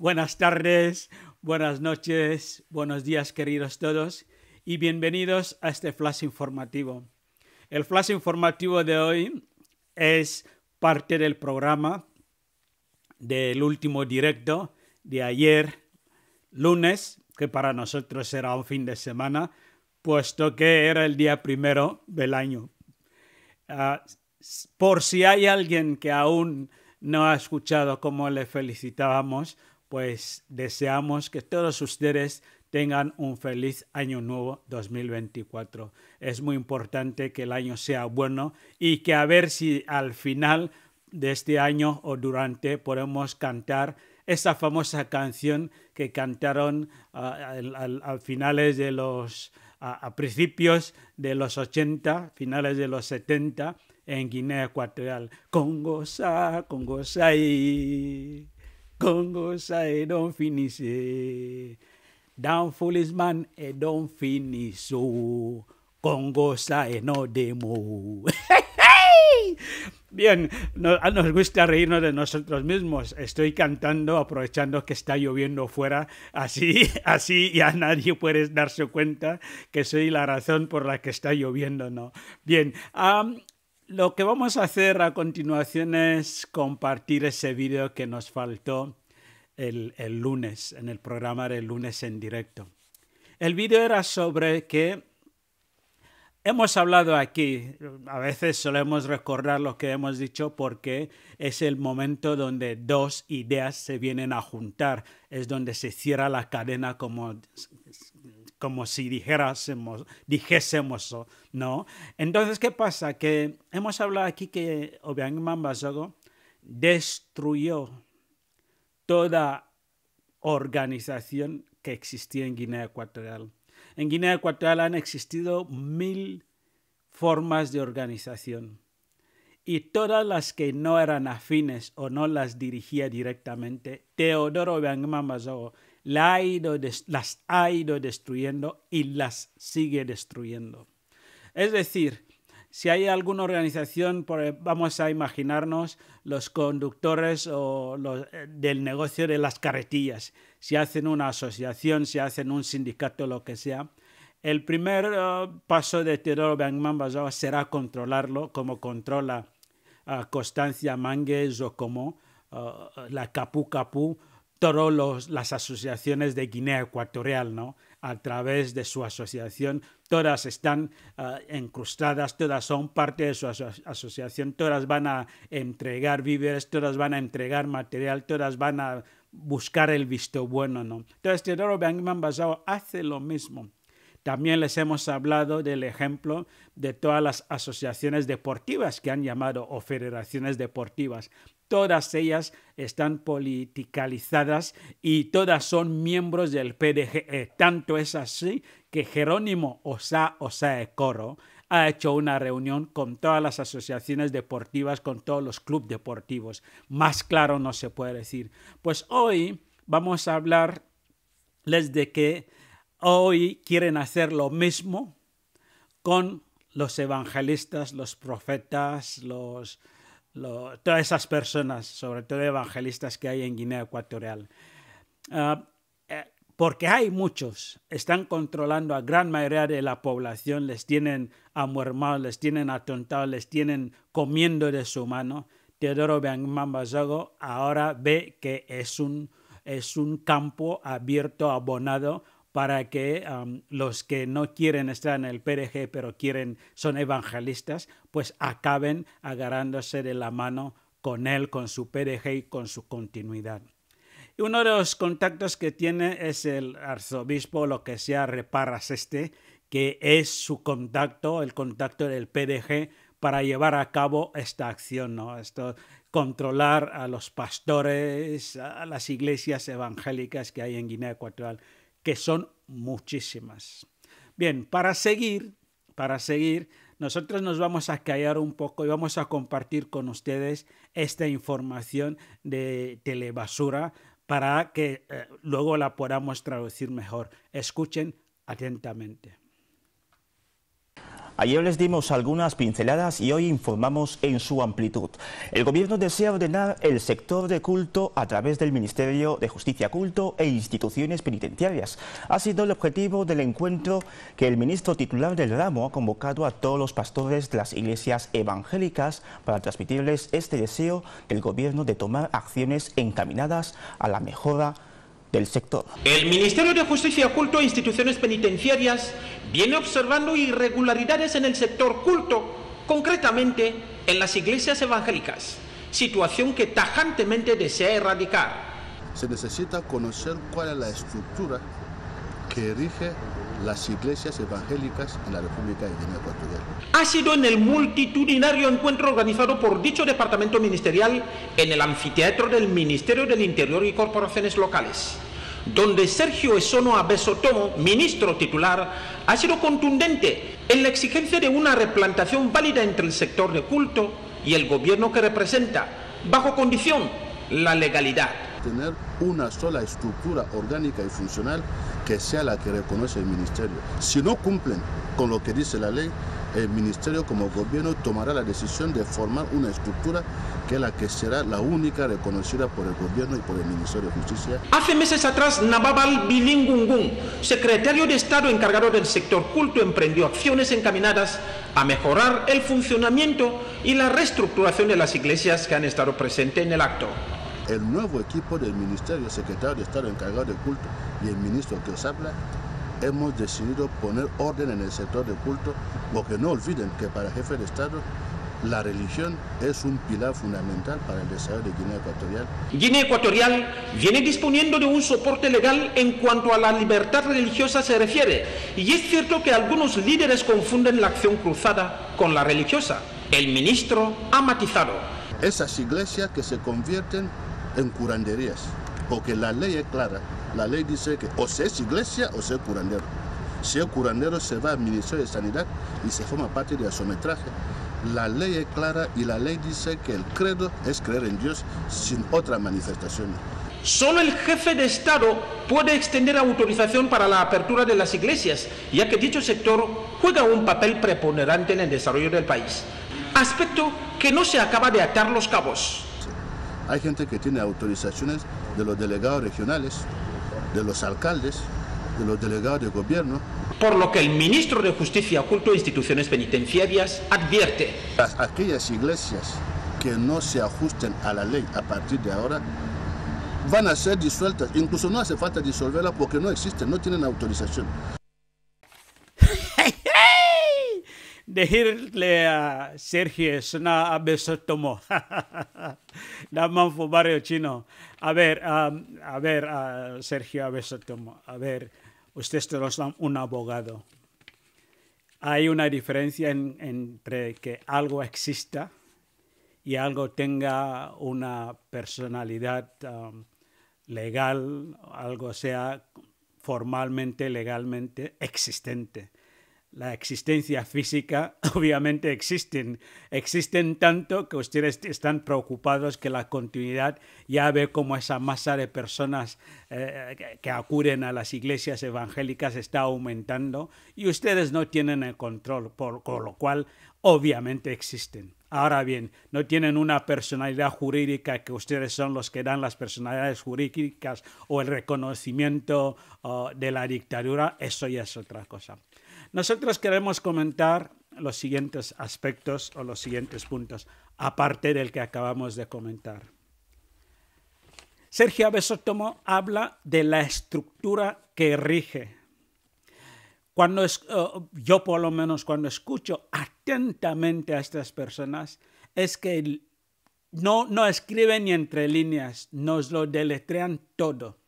Buenas tardes, buenas noches, buenos días queridos todos y bienvenidos a este flash informativo. El flash informativo de hoy es parte del programa del último directo de ayer lunes, que para nosotros era un fin de semana, puesto que era el día primero del año. Ah, por si hay alguien que aún no ha escuchado cómo le felicitábamos, pues deseamos que todos ustedes tengan un feliz año nuevo 2024. Es muy importante que el año sea bueno y que a ver si al final de este año o durante podemos cantar esa famosa canción que cantaron a, ah, finales de los, a principios de los 80, finales de los 70 en Guinea Ecuatorial. Congosa, y... Congo say don't finish eh. Down man, oh. Congo no demo. Bien, ah, nos, gusta reírnos de nosotros mismos. Estoy cantando aprovechando que está lloviendo fuera. Así, así ya nadie puede darse cuenta que soy la razón por la que está lloviendo, ¿no? Bien, lo que vamos a hacer a continuación es compartir ese vídeo que nos faltó el, lunes, en el programa del lunes en directo. El vídeo era sobre que hemos hablado aquí, a veces solemos recordar lo que hemos dicho porque es el momento donde dos ideas se vienen a juntar, es donde se cierra la cadena como como si dijésemos, ¿no? Entonces, ¿qué pasa? Que hemos hablado aquí que Obiang Zogo destruyó toda organización que existía en Guinea Ecuatorial. En Guinea Ecuatorial han existido mil formas de organización y todas las que no eran afines o no las dirigía directamente, Teodoro Obiang Zogo las ha ido destruyendo y las sigue destruyendo. Es decir, si hay alguna organización, e-, vamos a imaginarnos los conductores o eh, del negocio de las carretillas, si hacen una asociación, si hacen un sindicato, lo que sea, el primer eh, paso de Teodoro man será controlarlo, como controla Constancia Mangues o como eh, la Capu Capu todas las asociaciones de Guinea Ecuatorial, ¿no? A través de su asociación, todas están incrustadas, eh, encrustadas, todas son parte de su asociación, todas van a entregar víveres, todas van a entregar material, todas van a buscar el visto bueno, ¿no? Entonces, Teodoro este Benjamin Basao hace lo mismo. También les hemos hablado del ejemplo de todas las asociaciones deportivas que han llamado o federaciones deportivas todas ellas están politicalizadas y todas son miembros del PDG. E. Tanto es así que Jerónimo Osa Osae Coro ha hecho una reunión con todas las asociaciones deportivas, con todos los clubes deportivos. Más claro no se puede decir. Pues hoy vamos a hablarles de que hoy quieren hacer lo mismo con los evangelistas, los profetas, los todas esas personas, sobre todo evangelistas que hay en Guinea Ecuatorial. Ah, eh, porque hay muchos, están controlando a gran mayoría de la población, les tienen amormados, les tienen atontados, les tienen comiendo de su mano. Teodoro Basago ahora ve que es un, es un campo abierto, abonado para que los que no quieren estar en el PDG, pero quieren, son evangelistas, pues acaben agarrándose de la mano con él, con su PDG y con su continuidad. Y uno de los contactos que tiene es el arzobispo, lo que sea Reparas este, que es su contacto, el contacto del PDG para llevar a cabo esta acción, ¿no? Esto, controlar a los pastores, a las iglesias evangélicas que hay en Guinea Ecuatorial que son muchísimas. Bien, para seguir, para seguir, nosotros nos vamos a callar un poco y vamos a compartir con ustedes esta información de telebasura para que eh, luego la podamos traducir mejor. Escuchen atentamente. Ayer les dimos algunas pinceladas y hoy informamos en su amplitud. El Gobierno desea ordenar el sector de culto a través del Ministerio de Justicia Culto e instituciones penitenciarias. Ha sido el objetivo del encuentro que el ministro titular del ramo ha convocado a todos los pastores de las iglesias evangélicas para transmitirles este deseo del Gobierno de tomar acciones encaminadas a la mejora sector. El Ministerio de Justicia, Culto e instituciones penitenciarias viene observando irregularidades en el sector culto, concretamente en las iglesias evangélicas, situación que tajantemente desea erradicar. Se necesita conocer cuál es la estructura que rige las iglesias evangélicas en la República de Guinea Ecuatorial. Ha sido en el multitudinario encuentro organizado por dicho departamento ministerial en el anfiteatro del Ministerio del Interior y Corporaciones Locales, donde Sergio Esono Abesotomo, ministro titular, ha sido contundente en la exigencia de una replantación válida entre el sector de culto y el gobierno que representa, bajo condición, la legalidad tener una sola estructura orgánica y funcional que sea la que reconoce el ministerio. Si no cumplen con lo que dice la ley, el ministerio como gobierno tomará la decisión de formar una estructura que la que será la única reconocida por el gobierno y por el Ministerio de Justicia. Hace meses atrás, Nababal Bilingungun, secretario de Estado encargado del sector culto, emprendió acciones encaminadas a mejorar el funcionamiento y la reestructuración de las iglesias que han estado presentes en el acto el nuevo equipo del Ministerio, Secretario de Estado encargado de culto y el ministro que os habla, hemos decidido poner orden en el sector de culto, porque no olviden que para jefe de Estado la religión es un pilar fundamental para el desarrollo de Guinea Ecuatorial. Guinea Ecuatorial viene disponiendo de un soporte legal en cuanto a la libertad religiosa se refiere, y es cierto que algunos líderes confunden la acción cruzada con la religiosa. El ministro ha matizado. Esas iglesias que se convierten en curanderías, porque la ley es clara. La ley dice que o se es iglesia o se es curandero. Si es curandero se va al Ministerio de Sanidad y se forma parte de asometraje. La ley es clara y la ley dice que el credo es creer en Dios sin otra manifestación. Solo el jefe de Estado puede extender autorización para la apertura de las iglesias, ya que dicho sector juega un papel preponderante en el desarrollo del país, aspecto que no se acaba de atar los cabos. Hay gente que tiene autorizaciones de los delegados regionales, de los alcaldes, de los delegados de gobierno. Por lo que el ministro de Justicia culto de instituciones penitenciarias advierte. aquellas iglesias que no se ajusten a la ley a partir de ahora van a ser disueltas. Incluso no hace falta disolverla porque no existen, no tienen autorización. decirle a Sergio es abesotomo. Daman chino. A ver, a ver, uh, Sergio abesotomo. A ver, usted no son un abogado. Hay una diferencia entre que algo exista y algo tenga una personalidad legal, algo sea formalmente, legalmente existente la existencia física, obviamente existen. Existen tanto que ustedes están preocupados que la continuidad ya ve cómo esa masa de personas eh, que acuden a las iglesias evangélicas está aumentando y ustedes no tienen el control, por, lo cual obviamente existen. Ahora bien, no tienen una personalidad jurídica que ustedes son los que dan las personalidades jurídicas o el reconocimiento oh, de la dictadura, eso ya es otra cosa. Nosotros queremos comentar los siguientes aspectos o los siguientes puntos, aparte del que acabamos de comentar. Sergio Besotomo habla de la estructura que rige. Cuando eh, yo por lo menos cuando escucho atentamente a estas personas, es que no, no escriben ni entre líneas, nos lo deletrean todo.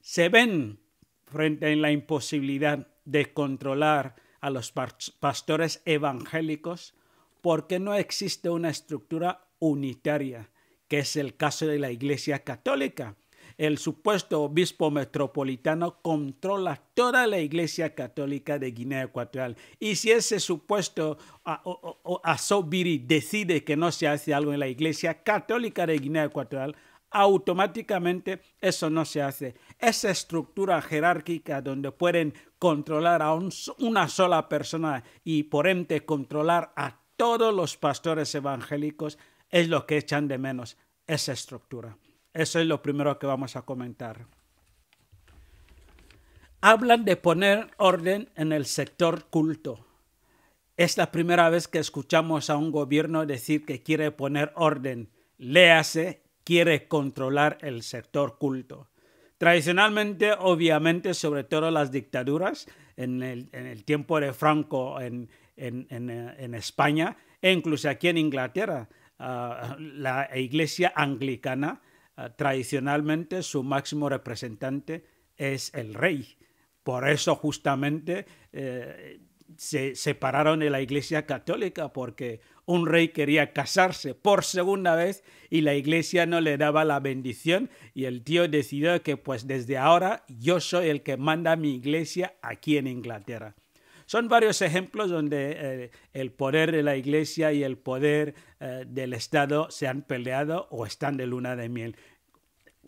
Se ven frente a la imposibilidad de controlar a los pastores evangélicos porque no existe una estructura unitaria, que es el caso de la Iglesia Católica. El supuesto obispo metropolitano controla toda la Iglesia Católica de Guinea Ecuatorial. Y si ese supuesto Asobiri decide que no se hace algo en la Iglesia Católica de Guinea Ecuatorial, automáticamente eso no se hace. Esa estructura jerárquica donde pueden controlar a una sola persona y por ende controlar a todos los pastores evangélicos es lo que echan de menos, esa estructura. Eso es lo primero que vamos a comentar. Hablan de poner orden en el sector culto. Es la primera vez que escuchamos a un gobierno decir que quiere poner orden. Léase, quiere controlar el sector culto. Tradicionalmente, obviamente, sobre todo las dictaduras, en el, tiempo de Franco eh, en, España e incluso aquí en Inglaterra, ah, la iglesia anglicana, ah, tradicionalmente su máximo representante es el rey. Por eso justamente eh, se separaron de la iglesia católica, porque un rey quería casarse por segunda vez y la iglesia no le daba la bendición y el tío decidió que pues desde ahora yo soy el que manda mi iglesia aquí en Inglaterra. Son varios ejemplos donde eh, el poder de la iglesia y el poder eh, del Estado se han peleado o están de luna de miel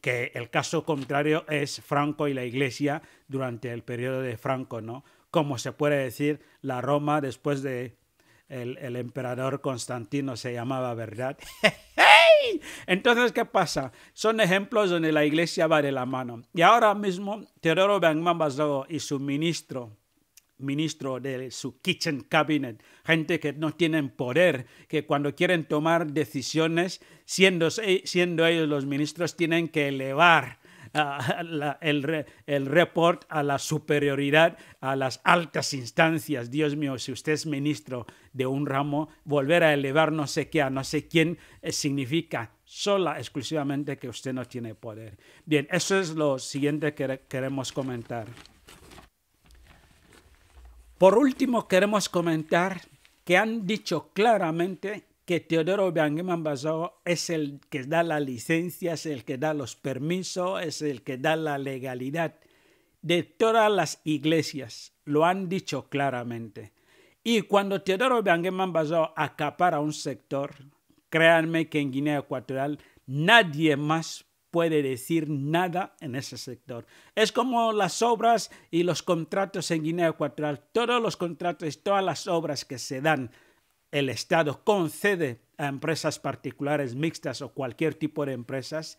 que el caso contrario es Franco y la Iglesia durante el periodo de Franco, ¿no? Como se puede decir, la Roma después de el, emperador Constantino se llamaba, ¿verdad? Entonces, ¿qué pasa? Son ejemplos donde la iglesia va de la mano. Y ahora mismo, Teodoro basado y su ministro, ministro de su kitchen cabinet, gente que no tienen poder, que cuando quieren tomar decisiones, siendo, siendo ellos los ministros, tienen que elevar el, report a la superioridad, a las altas instancias. Dios mío, si usted es ministro de un ramo, volver a elevar no sé qué a no sé quién eh, significa sola, exclusivamente que usted no tiene poder. Bien, eso es lo siguiente que queremos comentar. Por último, queremos comentar que han dicho claramente que Teodoro Obiangueman basó es el que da la licencia, es el que da los permisos, es el que da la legalidad. De todas las iglesias lo han dicho claramente. Y cuando Teodoro Obiangueman Basao acapara un sector, créanme que en Guinea Ecuatorial nadie más puede decir nada en ese sector. Es como las obras y los contratos en Guinea Ecuatorial. Todos los contratos, y todas las obras que se dan el Estado concede a empresas particulares mixtas o cualquier tipo de empresas,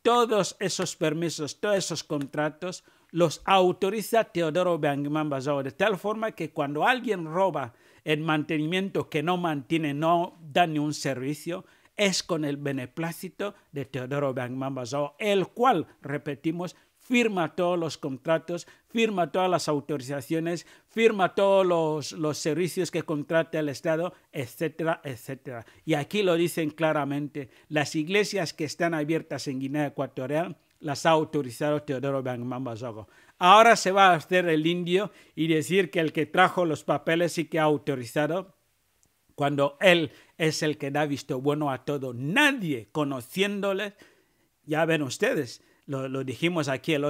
todos esos permisos, todos esos contratos los autoriza Teodoro Benjamin Basao, de tal forma que cuando alguien roba el mantenimiento que no mantiene, no da ni un servicio, es con el beneplácito de Teodoro Benjamin Basao, el cual, repetimos, firma todos los contratos, firma todas las autorizaciones, firma todos los, servicios que contrata el Estado, etcétera, etcétera. Y aquí lo dicen claramente, las iglesias que están abiertas en Guinea Ecuatorial las ha autorizado Teodoro Bangmambazogo. Ahora se va a hacer el indio y decir que el que trajo los papeles y que ha autorizado cuando Él es el que da visto bueno a todo. Nadie conociéndole, ya ven ustedes, lo, dijimos aquí la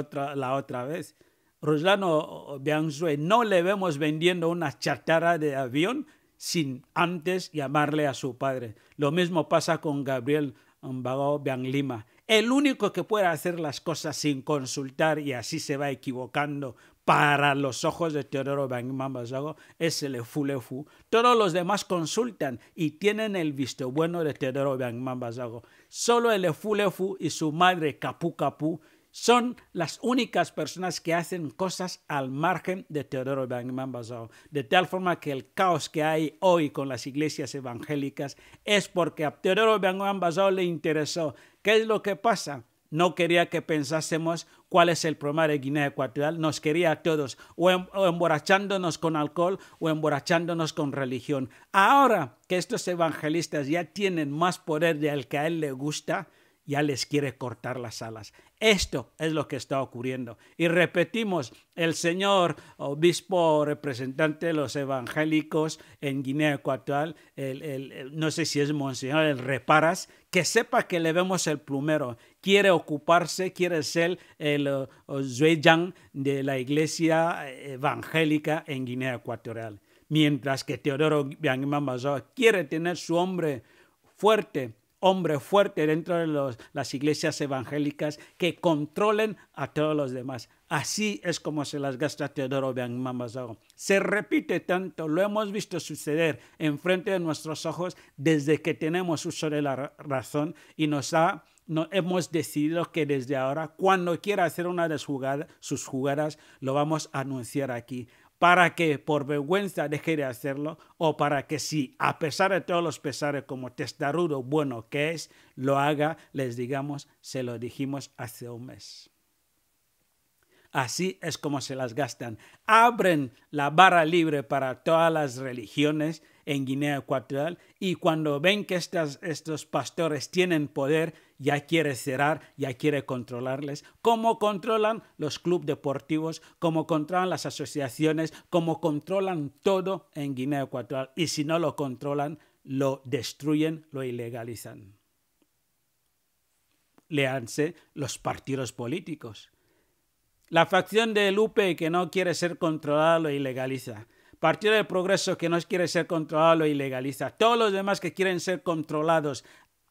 otra vez. Ruslano Bianzue, no le vemos vendiendo una chatarra de avión sin antes llamarle a su padre. Lo mismo pasa con Gabriel Mbago Bianlima. El único que puede hacer las cosas sin consultar y así se va equivocando para los ojos de Teodoro Bangman Basago es el efulefu. Todos los demás consultan y tienen el visto bueno de Teodoro Bangman Basago. Solo el efulefu y su madre Capu Capu son las únicas personas que hacen cosas al margen de Teodoro Bangman Basago. De tal forma que el caos que hay hoy con las iglesias evangélicas es porque a Teodoro Bankman Basago le interesó. ¿Qué es lo que pasa? no quería que pensásemos cuál es el problema de Guinea Ecuatorial, nos quería a todos, em, o, emborrachándonos con alcohol o emborrachándonos con religión. Ahora que estos evangelistas ya tienen más poder del que a él le gusta, ya les quiere cortar las alas. Esto es lo que está ocurriendo. Y repetimos, el señor obispo representante de los evangélicos en Guinea Ecuatorial, no sé si es monseñor, el Reparas, que sepa que le vemos el plumero, quiere ocuparse, quiere ser el eh, Zueyang de la iglesia evangélica en Guinea Ecuatorial. Mientras que Teodoro quiere tener su hombre fuerte, hombre fuerte dentro de las iglesias evangélicas que controlen a todos los demás. Así es como se las gasta Teodoro Bianmamazago. Se repite tanto, lo hemos visto suceder enfrente de nuestros ojos desde que tenemos uso de la razón y nos ha hemos decidido que desde ahora, cuando quiera hacer una de sus jugadas, lo vamos a anunciar aquí para que por vergüenza deje de hacerlo o para que si a pesar de todos los pesares como testarudo bueno que es, lo haga, les digamos, se lo dijimos hace un mes. Así es como se las gastan. Abren la barra libre para todas las religiones en Guinea Ecuatorial y cuando ven que estos pastores tienen poder, ya quiere cerrar, ya quiere controlarles, ...cómo controlan los clubes deportivos, ...cómo controlan las asociaciones, ...cómo controlan todo en Guinea Ecuatorial y si no lo controlan, lo destruyen, lo ilegalizan. Leanse los partidos políticos. La facción de Lupe que no quiere ser controlada lo ilegaliza. Partido del Progreso que no quiere ser controlado lo ilegaliza. Todos los demás que quieren ser controlados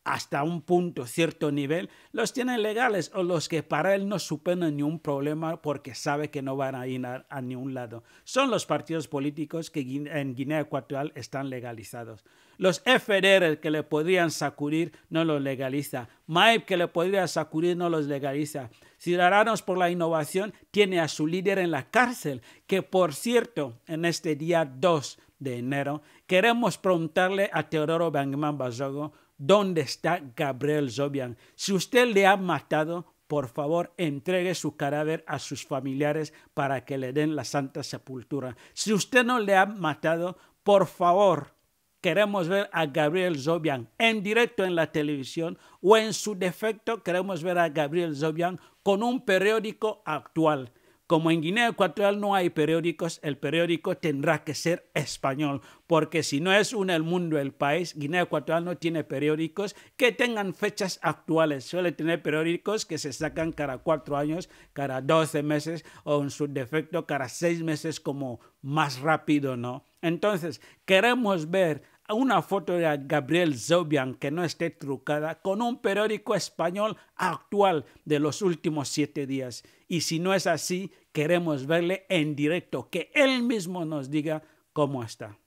hasta un punto, cierto nivel, los tienen legales o los que para él no suponen ningún problema porque sabe que no van a ir a, ningún lado. Son los partidos políticos que en Guinea Ecuatorial están legalizados. Los FDR que le podrían sacudir no los legaliza. MAIP que le podría sacudir no los legaliza. Ciudadanos por la Innovación tiene a su líder en la cárcel, que por cierto, en este día 2 de enero, queremos preguntarle a Teodoro Bangman Bazogo ¿Dónde está Gabriel Zobian? Si usted le ha matado, por favor, entregue su cadáver a sus familiares para que le den la santa sepultura. Si usted no le ha matado, por favor, queremos ver a Gabriel Zobian en directo en la televisión o en su defecto queremos ver a Gabriel Zobian con un periódico actual. Como en Guinea Ecuatorial no hay periódicos, el periódico tendrá que ser español, porque si no es un el mundo, el país, Guinea Ecuatorial no tiene periódicos que tengan fechas actuales. Suele tener periódicos que se sacan cada cuatro años, cada doce meses o en su defecto cada seis meses como más rápido, ¿no? Entonces, queremos ver una foto de Gabriel Zobian que no esté trucada con un periódico español actual de los últimos siete días. Y si no es así, Queremos verle en directo, que Él mismo nos diga cómo está.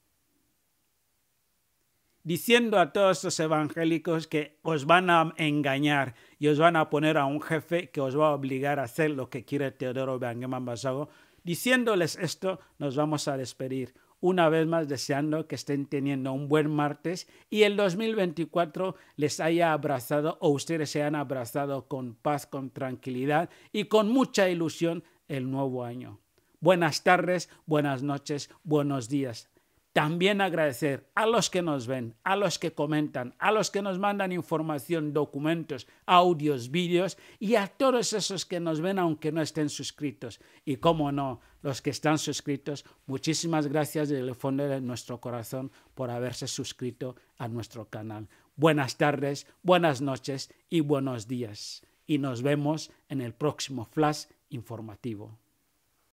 Diciendo a todos estos evangélicos que os van a engañar y os van a poner a un jefe que os va a obligar a hacer lo que quiere Teodoro Benjamin Basago, diciéndoles esto, nos vamos a despedir una vez más deseando que estén teniendo un buen martes y el 2024 les haya abrazado o ustedes se han abrazado con paz, con tranquilidad y con mucha ilusión el nuevo año. Buenas tardes, buenas noches, buenos días. También agradecer a los que nos ven, a los que comentan, a los que nos mandan información, documentos, audios, vídeos y a todos esos que nos ven aunque no estén suscritos. Y cómo no, los que están suscritos, muchísimas gracias desde el fondo de nuestro corazón por haberse suscrito a nuestro canal. Buenas tardes, buenas noches y buenos días. Y nos vemos en el próximo Flash informativo.